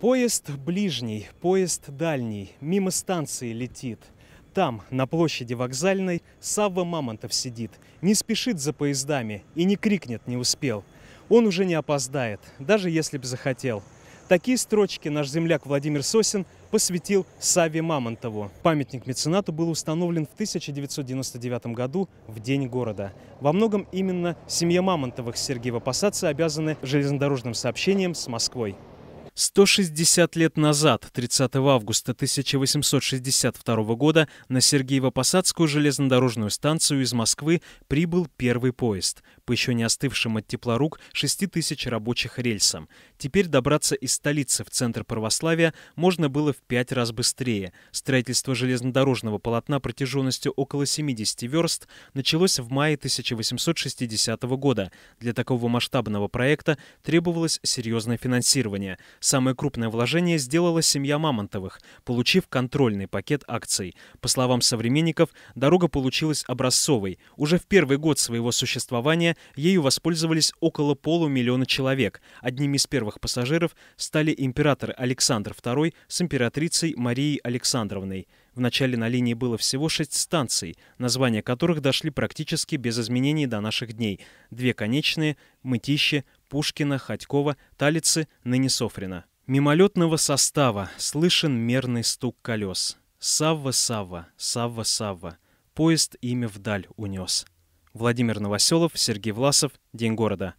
Поезд ближний, поезд дальний, мимо станции летит. Там, на площади вокзальной, Савва Мамонтов сидит, не спешит за поездами и не крикнет «не успел». Он уже не опоздает, даже если б захотел. Такие строчки наш земляк Владимир Сосин посвятил Саве Мамонтову. Памятник меценату был установлен в 1999 году в День города. Во многом именно семья Мамонтовых Сергеева Посадца обязаны железнодорожным сообщением с Москвой. 160 лет назад, 30 августа 1862 года, на Сергеево-Посадскую железнодорожную станцию из Москвы прибыл первый поезд по еще не остывшим от тепла рук 6 тысяч рабочих рельсам. Теперь добраться из столицы в центр православия можно было в пять раз быстрее. Строительство железнодорожного полотна протяженностью около 70 верст началось в мае 1860 года. Для такого масштабного проекта требовалось серьезное финансирование – Самое крупное вложение сделала семья Мамонтовых, получив контрольный пакет акций. По словам современников, дорога получилась образцовой. Уже в первый год своего существования ею воспользовались около полумиллиона человек. Одними из первых пассажиров стали император Александр II с императрицей Марией Александровной. Вначале на линии было всего шесть станций, названия которых дошли практически без изменений до наших дней. Две конечные – Мытище, Пушкина, Ходькова, Талицы, ныне Софрина. Мимолетного состава слышен мерный стук колес. Савва, Савва, Савва, Савва. Поезд имя вдаль унес. Владимир Новоселов, Сергей Власов. День города.